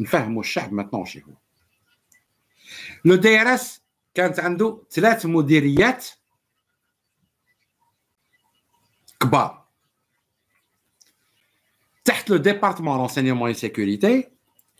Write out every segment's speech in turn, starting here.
نفهموا الشعب ما تنوشي هو لو دي ار اس كانت عنده ثلاث مديريات كبار تحت لو ديبارتمون رونسينيومون اي سيكوريتي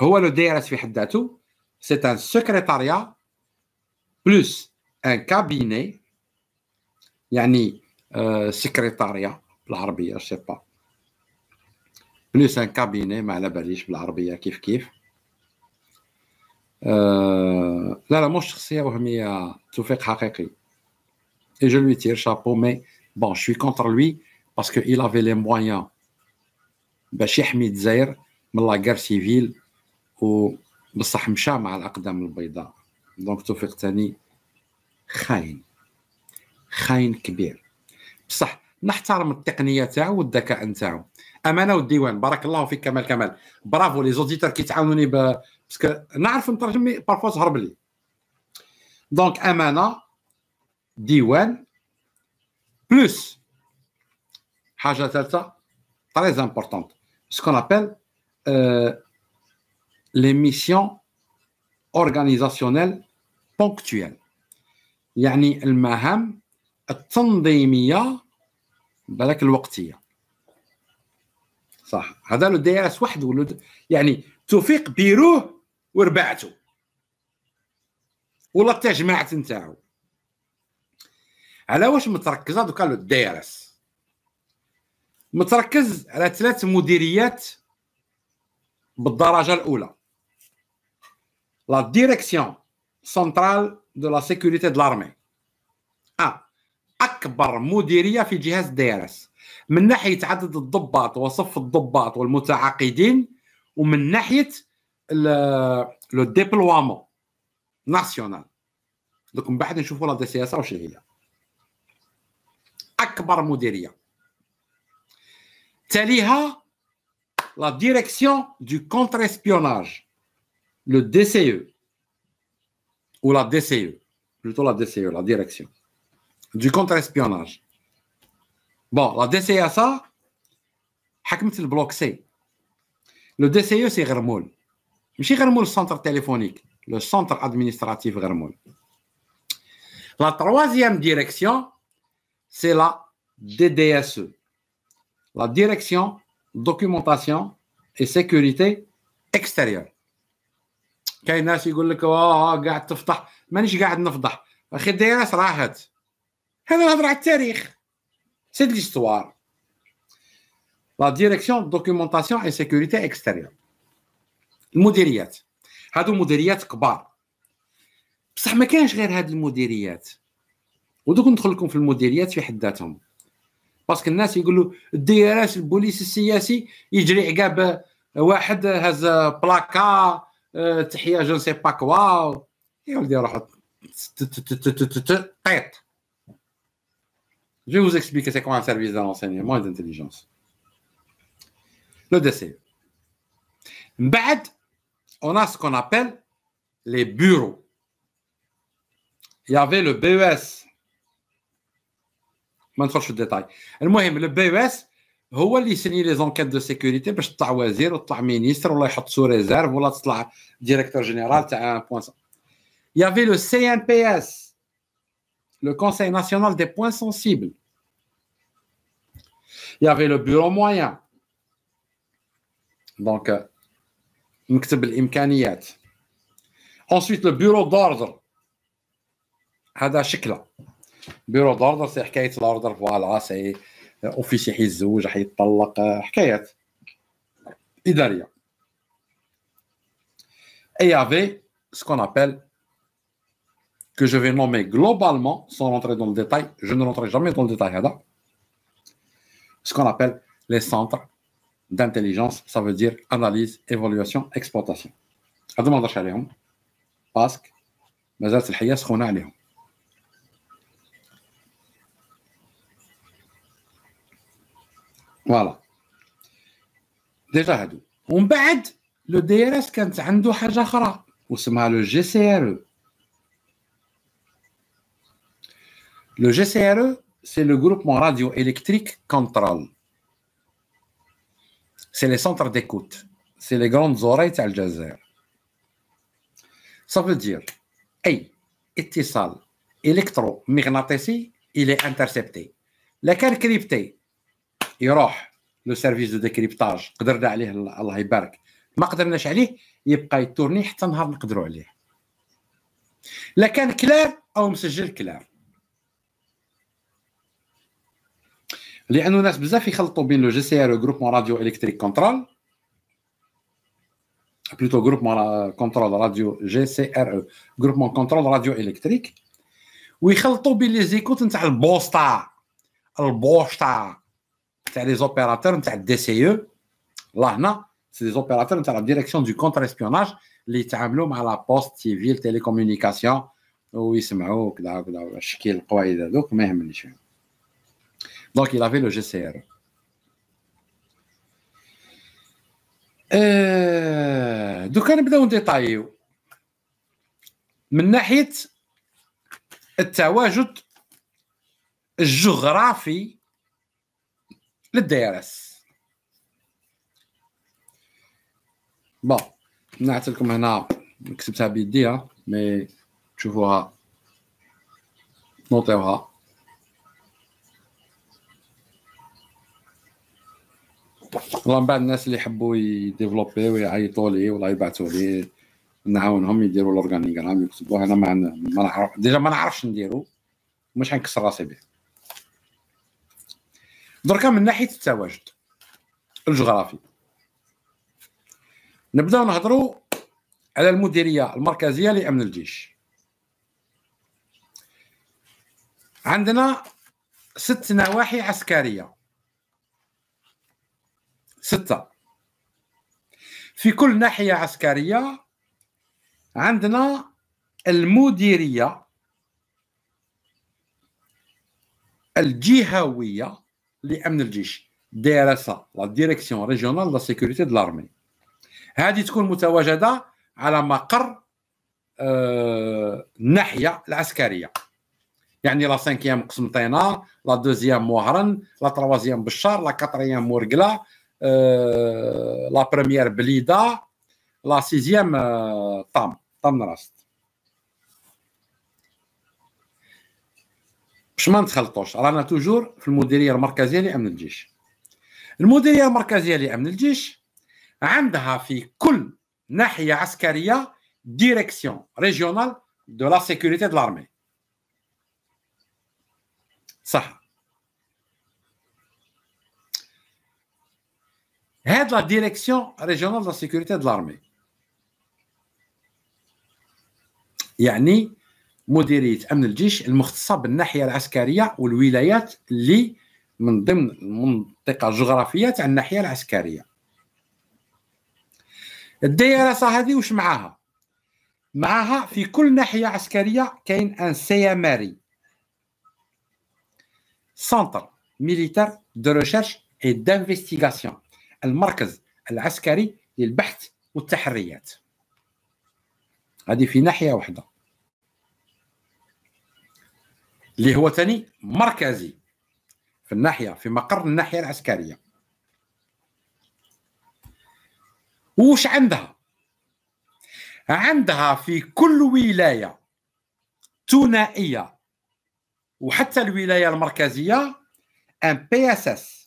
هو لو دي ار اس في حد ذاته سي ان سكرتاريا بلوس ان كابيني يعني سكريتاريا آه، سكرتاريا بالعربيه سي با بلوس ان كابيني ما على باليش بالعربيه كيف كيف لا لا مش شخصيه وهميه توفيق حقيقي et je lui tire chapeau mais bon je suis contre lui parce que لي avait les moyens باش يحمي الجزائر من لاكار سيفيل و بصح مشى مع الاقدام البيضاء دونك توفيق ثاني خاين خاين كبير بصح نحترم التقنيه تاعو والذكاء تاعو امانه والديوان بارك الله فيك كمال كمال برافو لي زوديتور كيتعاونوني باسكو نعرف نترجم بارفوا تهرب لي دونك امانه ديوان بلوس حاجه ثالثه très importante سكون qu'on لي ميسيون اورغانيزاسيونيل بونكتويل يعني المهام التنظيميه بالك الوقتيه صح هذا لو دي اس واحد يعني توفيق بيروه وربعته ولا جماعت نتاعو على واش متركز دوكا لو ديرس متركز على ثلاث مديريات بالدرجه الاولى لا ديريكسيون سنترال دو لا سيكوريتي دو لارمي ا اكبر مديريه في جهاز ديرس من ناحيه عدد الضباط وصف الضباط والمتعاقدين ومن ناحيه le, déploiement national. Donc, on va voir la DCSA au Chéhila. Akbar Moudiria. Taliha, la direction du contre-espionnage, le DCE, ou la DCE, plutôt la DCE, la direction du contre-espionnage. Bon, la DCSA, Hakmet le bloc C. Le DCE, c'est Ghermoul. ماشي غير مول السونتر تيليفونيك لو سونتر ادمينستراتيف غير مول لا تروازيام ديريكسيون سي لا دي دي اس او لا ديريكسيون دوكيومونطاسيون اي سيكوريتي اكستيريور كاين ناس يقول لك آه،, اه قاعد تفضح مانيش قاعد نفضح اخي دي اس راحت هذا الهضره على التاريخ سي ديستوار لا ديريكسيون دوكيومونطاسيون اي سيكوريتي اكستيريور المديريات هادو مديريات كبار بصح ما كانش غير هاد المديريات ودوك ندخل لكم في المديريات في حد ذاتهم باسكو الناس يقولوا الديارات البوليس السياسي يجري عقاب واحد هاز بلاكا تحيا جون سي با كوا يا ولدي روح طيط جو فوز اكسبيكي سي c'est سيرفيس un service لو دي سي من بعد on a ce qu'on appelle les bureaux. Il y avait le BES. Je vais le détail. Le BES, il signe les enquêtes de sécurité parce que un ministre, le ministre, le sous réserve, le directeur général, point. Il y avait le CNPS, le Conseil national des points sensibles. Il y avait le bureau moyen. Donc, euh, مكتب الامكانيات اونسويت لو بيرو داردر هذا شكله بيرو دوردر سي حكايه الاوردر فوالا سي اوفيسي حيتزوج حيتطلق حكايات اداريه اي افي سكون ابل que je vais nommer globalement, sans rentrer dans le détail, je ne rentrerai jamais dans le détail, ce qu'on appelle les centres d'intelligence, ça veut dire analyse, évaluation, exploitation. Je demande à eux parce que mais c'est la vie ce Voilà. Déjà on ومن بعد لو le ار اس كانت عنده حاجه اخرى واسمها لو جي Le GCRE, e, c'est le groupement Radioélectrique électrique contrôle. سي لي سونتر ديكوت سي لي غروند زوري تاع الجزائر صافي دير اي اتصال الكترو مغناطيسي الي انترسبتي لا كان كريبتي يروح لو سيرفيس دو ديكريبتاج قدرنا عليه الله يبارك ما قدرناش عليه يبقى يتورني حتى نهار نقدروا عليه لا كان كلام او مسجل كلام Les annonceurs sont les GCRE, le groupe de radio contrôle. Plutôt, Groupement groupe radio GCRE, groupe contrôle radioélectrique. Ils écoutent le Le beau C'est les opérateurs de DCE. Là, c'est les opérateurs de la direction du contre-espionnage. les sont à la poste civile télécommunication. Oui, c'est ça. Donc, il avait le GCR. آه euh, دوكا نبداو نديطايو من ناحيه التواجد الجغرافي للدي اس بون نعت لكم هنا كتبتها بيديها مي تشوفوها نوطيوها والله من بعد الناس اللي يحبوا يديفلوبي ويعيطوا لي ولا يبعثوا لي نعاونهم يديروا الاورغانيغرام يكتبوه انا ما نعرف ديجا ما نعرفش نديرو مش حنكسر راسي به دركا من ناحيه التواجد الجغرافي نبداو نهضروا على المديريه المركزيه لامن الجيش عندنا ست نواحي عسكريه ستة في كل ناحية عسكرية عندنا المديرية الجهوية لأمن الجيش دارسة لا ديريكسيون ريجيونال لا سيكوريتي دو لارمي هذه تكون متواجدة على مقر آه الناحية العسكرية يعني لا سانكيام قسمطينة لا دوزيام مهرن لا تروازيام بشار لا كاتريام مورقله لا بريمير بليده لا سيزيام طام طام راست باش ما نتخلطوش رانا توجور في المديريه المركزيه لامن الجيش المديريه المركزيه لامن الجيش عندها في كل ناحيه عسكريه ديريكسيون ريجيونال دو لا سيكوريتي دو لارمي صح هاد لا ديريكسيون ريجيونال لا سيكوريتي د لارمي يعني مديريه امن الجيش المختصه بالناحيه العسكريه والولايات اللي من ضمن المنطقه الجغرافيه تاع الناحيه العسكريه الدائره هذه واش معاها معاها في كل ناحيه عسكريه كاين ان سياماري سنتر ميليتار دو ريشيرش اي دانفستيغاسيون المركز العسكري للبحث والتحريات هذه في ناحيه واحده اللي هو ثاني مركزي في الناحيه في مقر الناحيه العسكريه وش عندها عندها في كل ولايه ثنائيه وحتى الولايه المركزيه ان بي اس اس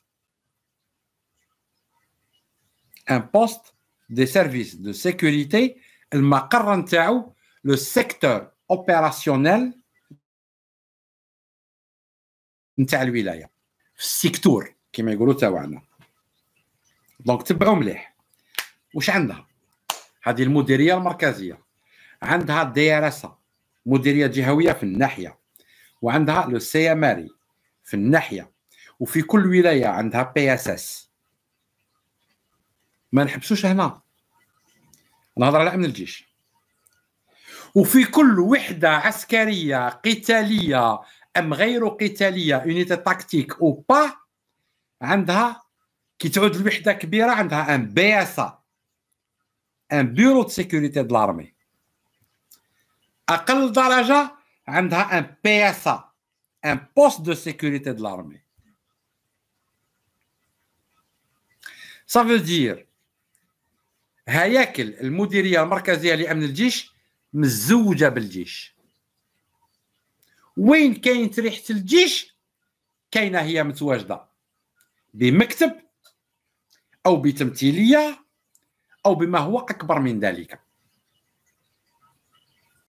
ان بوست دي سيرفيس دو سيكوريتي المقر نتاعو لو سيكتور اوبيراسيونيل نتاع الولايه في السيكتور كما يقولوا تاعنا دونك تبعوا مليح واش عندها هذه المديريه المركزيه عندها دي ار اس مديريه جهويه في الناحيه وعندها لو سي ام في الناحيه وفي كل ولايه عندها بي اس اس ما نحبسوش هنا نهضر على امن الجيش وفي كل وحده عسكريه قتاليه ام غير قتاليه يونيتي تاكتيك او با عندها كي تعود الوحده كبيره عندها ان بي اس ان بيرو دو سيكوريتي دو لارمي اقل درجه عندها ان بي اس ان بوست دو سيكوريتي دو لارمي Ça veut dire هياكل المديريه المركزيه لامن الجيش مزوجه بالجيش وين كاين ريحه الجيش كاينه هي متواجده بمكتب او بتمثيليه او بما هو اكبر من ذلك